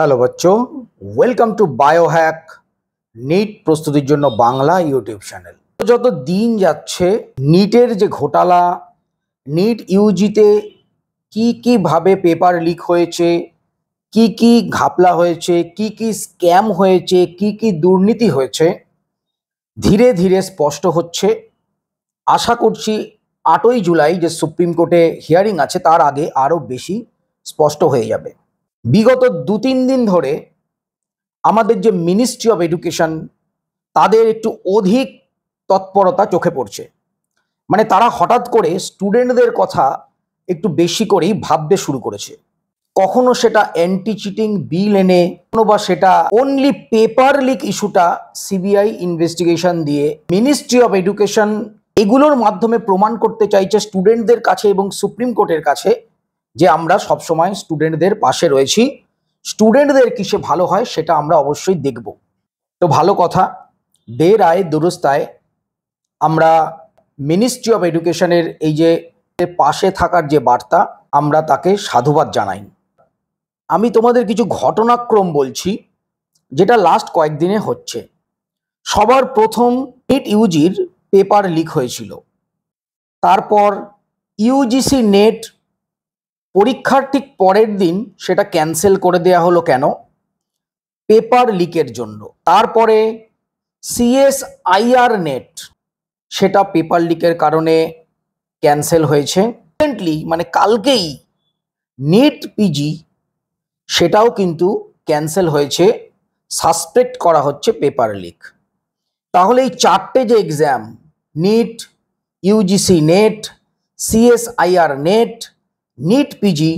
hello বাচ্চো welcome to Biohack NEET প্রস্তুতির জন্য বাংলা ইউটিউব চ্যানেল যত দিন যাচ্ছে নিটের যে ঘোটালা নিট ইউজিতে কি কিভাবে পেপার লিক হয়েছে কি কি ঘাপলা হয়েছে কি কি স্ক্যাম হয়েছে কি কি দুর্নীতি হয়েছে ধীরে ধীরে স্পষ্ট হচ্ছে আশা করছি আটই জুলাই যে সুপ্রিম কোর্টে হিয়ারিং আছে তার আগে আরও বেশি স্পষ্ট হয়ে যাবে বিগত দু তিন দিন ধরে আমাদের যে মিনিস্ট্রি অফ এডুকেশন তাদের একটু অধিক তৎপরতা চোখে পড়ছে মানে তারা হঠাৎ করে স্টুডেন্টদের কথা একটু বেশি করেই ভাবতে শুরু করেছে কখনো সেটা অ্যান্টি চিটিং বিল এনে কোনো বা সেটা অনলি পেপার লিক ইস্যুটা সিবিআই ইনভেস্টিগেশন দিয়ে মিনিস্ট্রি অফ এডুকেশন এগুলোর মাধ্যমে প্রমাণ করতে চাইছে স্টুডেন্টদের কাছে এবং সুপ্রিম কোর্টের কাছে যে আমরা সবসময় স্টুডেন্টদের পাশে রয়েছি স্টুডেন্টদের কিসে ভালো হয় সেটা আমরা অবশ্যই দেখব তো ভালো কথা দের আয় দুরস্তায় আমরা মিনিস্ট্রি অফ এডুকেশনের এই যে পাশে থাকার যে বার্তা আমরা তাকে সাধুবাদ জানাই আমি তোমাদের কিছু ঘটনাক্রম বলছি যেটা লাস্ট কয়েকদিনে হচ্ছে সবার প্রথম নেট ইউজির পেপার লিক হয়েছিল তারপর ইউজিসি নেট পরীক্ষার ঠিক পরের দিন সেটা ক্যান্সেল করে দেয়া হলো কেন পেপার লিকের জন্য তারপরে সিএসআইআর নেট সেটা পেপার লিকের কারণে ক্যান্সেল হয়েছে রিসেন্টলি মানে কালকেই নেট পিজি সেটাও কিন্তু ক্যান্সেল হয়েছে সাসপেক্ট করা হচ্ছে পেপার লিক তাহলে এই চারটে যে exam NEET UGC NET CSIR NET NEET PG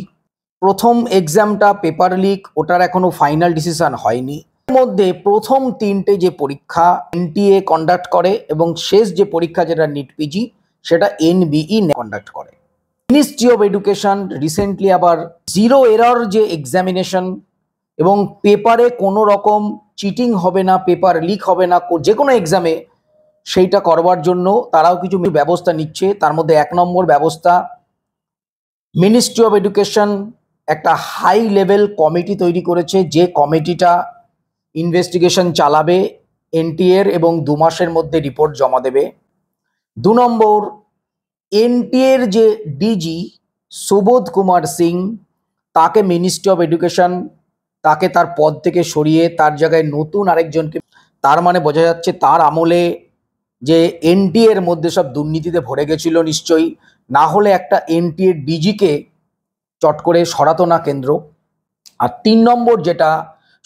প্রথম এক্সামটা পেপার লিক ওটার এখনো ফাইনাল ডিসিশন হয়নি মধ্যে প্রথম তিনটে যে পরীক্ষা এনটিএ কন্ডাক্ট করে এবং শেষ যে পরীক্ষা যেটা নিট পিজি সেটা এনবিই কন্ডাক্ট করে মিনিস্ট্রি অফ এডুকেশন রিসেন্টলি আবার জিরো এরর যে এক্সামিনেশন এবং পেপারে কোনো রকম চিটিং হবে না পেপার লিক হবে না যে কোনো এক্সামে সেইটা করবার জন্য তারাও কিছু ব্যবস্থা নিচ্ছে তার মধ্যে এক নম্বর ব্যবস্থা মিনিস্ট্রি অফ এডুকেশন একটা হাই লেভেল কমিটি তৈরি করেছে যে কমিটিটা ইনভেস্টিগেশন চালাবে এনটিএর এবং দু মাসের মধ্যে রিপোর্ট জমা দেবে দু নম্বর এনটিএর যে ডিজি সুবোধ কুমার সিং তাকে মিনিস্ট্রি অফ এডুকেশন তাকে তার পদ থেকে সরিয়ে তার জায়গায় নতুন আরেকজনকে তার মানে বোঝা যাচ্ছে তার আমলে যে এনটিএর মধ্যে সব দুর্নীতিতে ভরে গেছিল নিশ্চয়ই না হলে একটা এনটিএ ডিজিকে চট করে সরাতো না কেন্দ্র আর তিন নম্বর যেটা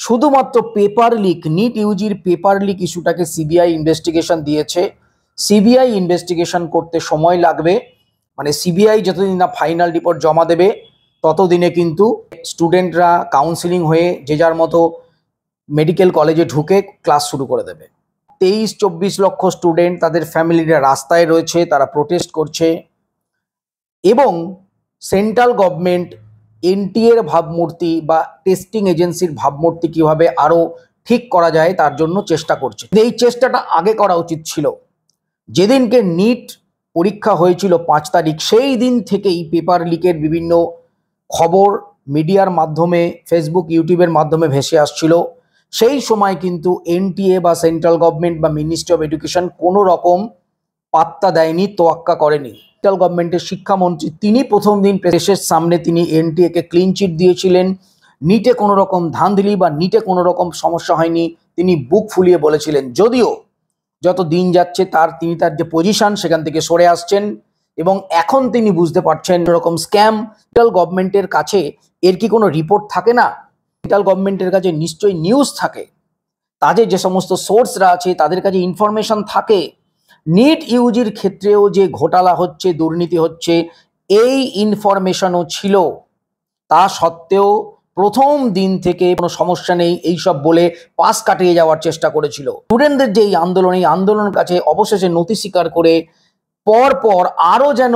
শুধুমাত্র পেপার লিক নিট ইউজির পেপার লিক ইস্যুটাকে সিবিআই ইনভেস্টিগেশন দিয়েছে সিবিআই ইনভেস্টিগেশন করতে সময় লাগবে মানে সিবিআই যতদিন না ফাইনাল রিপোর্ট জমা দেবে ততদিনে কিন্তু স্টুডেন্টরা কাউন্সিলিং হয়ে যে যার মতো মেডিকেল কলেজে ঢুকে ক্লাস শুরু করে দেবে তেইশ চব্বিশ লক্ষ স্টুডেন্ট তাদের ফ্যামিলিরা রাস্তায় রয়েছে তারা প্রোটেস্ট করছে এবং সেন্ট্রাল গভর্নমেন্ট এনটিএর ভাবমূর্তি বা টেস্টিং এজেন্সির ভাবমূর্তি কিভাবে আরও ঠিক করা যায় তার জন্য চেষ্টা করছে এই চেষ্টাটা আগে করা উচিত ছিল যেদিনকে নিট পরীক্ষা হয়েছিল পাঁচ তারিখ সেই দিন থেকেই পেপার লিকের বিভিন্ন খবর মিডিয়ার মাধ্যমে ফেসবুক ইউটিউবের মাধ্যমে ভেসে আসছিল সেই সময় কিন্তু এনটিএ বা সেন্ট্রাল গভর্নমেন্ট বা মিনিস্ট্রি অফ এডুকেশন কোনো রকম পাত্তা দেয়নি তোয়াক্কা করেনি সেন্ট্রাল গভর্নমেন্টের শিক্ষামন্ত্রী তিনি প্রথম দিন প্রেসের সামনে তিনি এনটিএকে ক্লিন চিট দিয়েছিলেন নিটে কোনো রকম ধাঁধলি বা নিটে কোনো রকম সমস্যা হয়নি তিনি বুক ফুলিয়ে বলেছিলেন যদিও যত দিন যাচ্ছে তার তিনি তার যে পজিশন সেখান থেকে সরে আসছেন এবং এখন তিনি বুঝতে পারছেন এরকম স্ক্যাম সেন্ট্রাল গভর্নমেন্টের কাছে এর কি কোনো রিপোর্ট থাকে না সেন্ট্রাল গভর্নমেন্টের কাছে নিশ্চয়ই নিউজ থাকে তাদের যে সমস্ত সোর্সরা আছে তাদের কাছে ইনফরমেশন থাকে নিট ইউজির ক্ষেত্রেও যে ঘোটালা হচ্ছে দুর্নীতি হচ্ছে এই ইনফরমেশনও ছিল তা সত্ত্বেও প্রথম দিন থেকে কোনো সমস্যা নেই এইসব বলে পাশ কাটিয়ে যাওয়ার চেষ্টা করেছিল স্টুডেন্টদের যে এই আন্দোলন এই আন্দোলনের কাছে অবশেষে নথি স্বীকার করে পরপর আরও যেন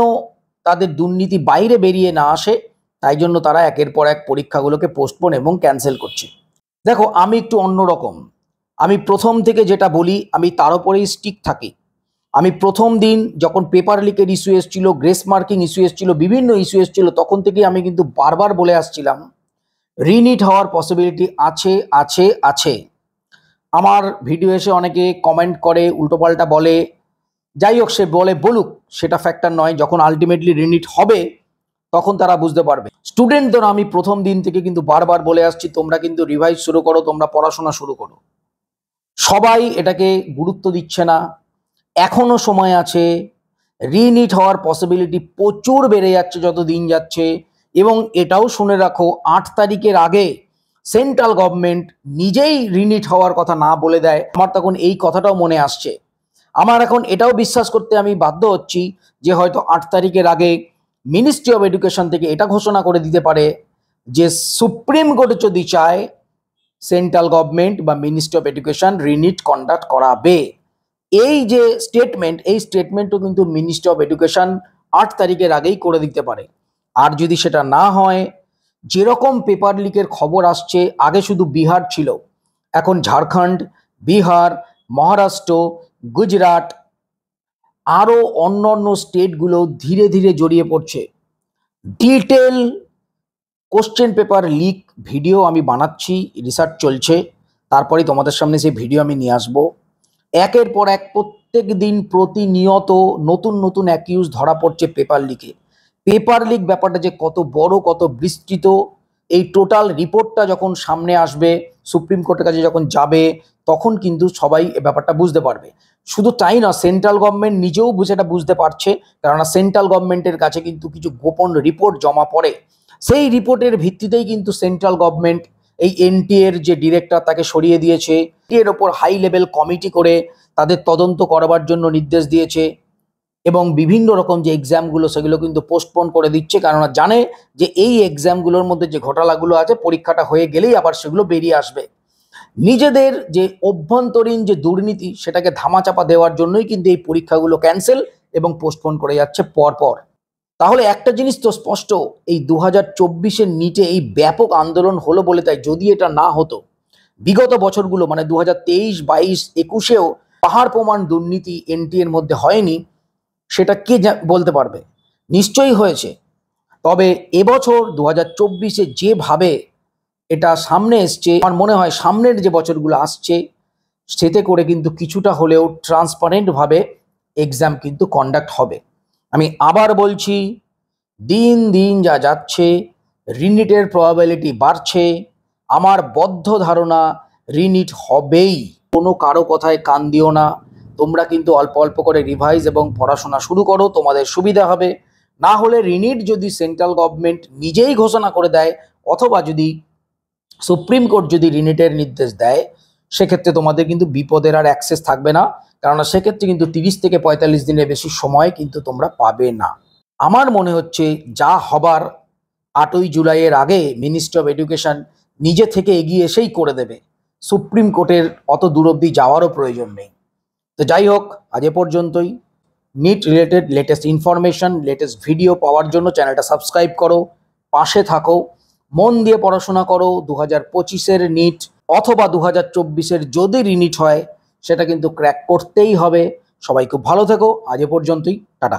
তাদের দুর্নীতি বাইরে বেরিয়ে না আসে তাই জন্য তারা একের পর এক পরীক্ষাগুলোকে পোস্টপোন এবং ক্যান্সেল করছে দেখো আমি একটু অন্যরকম আমি প্রথম থেকে যেটা বলি আমি তার উপরেই স্টিক থাকি আমি প্রথম দিন যখন পেপার লিকের ইস্যু এসেছিল গ্রেস মার্কিং ইস্যু এসেছিল বিভিন্ন ইস্যু এসেছিল তখন থেকেই আমি কিন্তু বারবার বলে আসছিলাম রিনিট হওয়ার পসিবিলিটি আছে আছে আছে আমার ভিডিও এসে অনেকে কমেন্ট করে উল্টোপাল্টা বলে যাই হোক সে বলে বলুক সেটা ফ্যাক্টর নয় যখন আলটিমেটলি রিনিট হবে তখন তারা বুঝতে পারবে স্টুডেন্টদের আমি প্রথম দিন থেকে কিন্তু বারবার বলে আসছি তোমরা কিন্তু রিভাইজ শুরু করো তোমরা পড়াশোনা শুরু করো সবাই এটাকে গুরুত্ব দিচ্ছে না এখনও সময় আছে রিনিট হওয়ার পসিবিলিটি প্রচুর বেড়ে যাচ্ছে যত দিন যাচ্ছে এবং এটাও শুনে রাখো আট তারিখের আগে সেন্ট্রাল গভর্নমেন্ট নিজেই রিনিট হওয়ার কথা না বলে দেয় আমার তখন এই কথাটাও মনে আসছে আমার এখন এটাও বিশ্বাস করতে আমি বাধ্য হচ্ছি যে হয়তো আট তারিখের আগে মিনিস্ট্রি অফ এডুকেশন থেকে এটা ঘোষণা করে দিতে পারে যে সুপ্রিম কোর্টে যদি চায় সেন্ট্রাল গভর্নমেন্ট বা মিনিস্ট্রি অফ এডুকেশন রিনিট কন্ডাক্ট করাবে এই যে স্টেটমেন্ট এই স্টেটমেন্টও কিন্তু মিনিস্ট্রি অফ এডুকেশন আট তারিখের আগেই করে দিতে পারে আর যদি সেটা না হয় যেরকম পেপার লিকের খবর আসছে আগে শুধু বিহার ছিল এখন ঝাড়খণ্ড বিহার মহারাষ্ট্র গুজরাট আরও অন্য অন্য স্টেটগুলো ধীরে ধীরে জড়িয়ে পড়ছে detail question paper leak video আমি বানাচ্ছি রিসার্চ চলছে তারপরেই তোমাদের সামনে সেই ভিডিও আমি নিয়ে আসবো একের পর এক প্রত্যেক দিন প্রতিনিয়ত নতুন নতুন অ্যাকিউজ ধরা পড়ছে পেপার লিকে পেপার লিক ব্যাপারটা যে কত বড় কত বিস্তৃত এই টোটাল রিপোর্টটা যখন সামনে আসবে সুপ্রিম কোর্টের কাছে যখন যাবে তখন কিন্তু সবাই এ ব্যাপারটা বুঝতে পারবে শুধু তাই না সেন্ট্রাল গভর্নমেন্ট নিজেও বুঝেটা বুঝতে পারছে কেননা সেন্ট্রাল গভর্নমেন্টের কাছে কিন্তু কিছু গোপন রিপোর্ট জমা পড়ে সেই রিপোর্টের ভিত্তিতেই কিন্তু সেন্ট্রাল গভর্নমেন্ট এই এনটিএর যে ডিরেক্টর তাকে সরিয়ে দিয়েছে এর ওপর হাই লেভেল কমিটি করে তাদের তদন্ত করবার জন্য নির্দেশ দিয়েছে এবং বিভিন্ন রকম যে এক্সামগুলো সেগুলো কিন্তু পোস্টপোন করে দিচ্ছে কেননা জানে যে এই এক্সামগুলোর মধ্যে যে ঘটালাগুলো আছে পরীক্ষাটা হয়ে গেলেই আবার সেগুলো বেরিয়ে আসবে নিজেদের যে অভ্যন্তরীণ যে দুর্নীতি সেটাকে ধামাচাপা দেওয়ার জন্যই কিন্তু এই পরীক্ষাগুলো ক্যান্সেল এবং পোস্টপোন করে যাচ্ছে পরপর তাহলে একটা জিনিস তো স্পষ্ট এই দু হাজার চব্বিশের নিচে এই ব্যাপক আন্দোলন হলো বলে তাই যদি এটা না হতো বিগত বছরগুলো মানে দু হাজার তেইশ বাইশ একুশেও পাহাড় প্রমাণ দুর্নীতি এনটিএর মধ্যে হয়নি সেটা কে বলতে পারবে নিশ্চয়ই হয়েছে তবে এবছর দু হাজার চব্বিশে যেভাবে এটা সামনে এসছে আমার মনে হয় সামনের যে বছরগুলো আসছে সেতে করে কিন্তু কিছুটা হলেও ট্রান্সপারেন্টভাবে এক্সাম কিন্তু কন্ডাক্ট হবে আমি আবার বলছি দিন দিন যা যাচ্ছে রিনিটের প্রবাবিলিটি বাড়ছে আমার বদ্ধ ধারণা রিনিট হবেই কোনো কারো কথায় কান দিও না তোমরা কিন্তু অল্প অল্প করে রিভাইজ এবং পড়াশোনা শুরু করো তোমাদের সুবিধা হবে না হলে রিনিট যদি সেন্ট্রাল গভর্নমেন্ট নিজেই ঘোষণা করে দেয় অথবা যদি সুপ্রিম কোর্ট যদি রিনিটের নির্দেশ দেয় সেক্ষেত্রে তোমাদের কিন্তু বিপদের আর অ্যাক্সেস থাকবে না কেননা সেক্ষেত্রে কিন্তু তিরিশ থেকে পঁয়তাল্লিশ দিনের বেশি সময় কিন্তু তোমরা পাবে না আমার মনে হচ্ছে যা হবার আটই জুলাইয়ের আগে মিনিস্ট্রি অফ এডুকেশন নিজে থেকে এগিয়ে এসেই করে দেবে সুপ্রিম কোর্টের অত দূরব্দি যাওয়ারও প্রয়োজন নেই তো যাই হোক আজ এ পর্যন্তই NEET related latest information latest video পাওয়ার জন্য চ্যানেলটা সাবস্ক্রাইব করো পাশে থাকো মন দিয়ে পড়াশোনা করো দু হাজার পঁচিশের নিট অথবা দু হাজার যদি রিনিট হয় সেটা কিন্তু ক্র্যাক করতেই হবে সবাই খুব ভালো থেকো আজ এ পর্যন্তই টাটা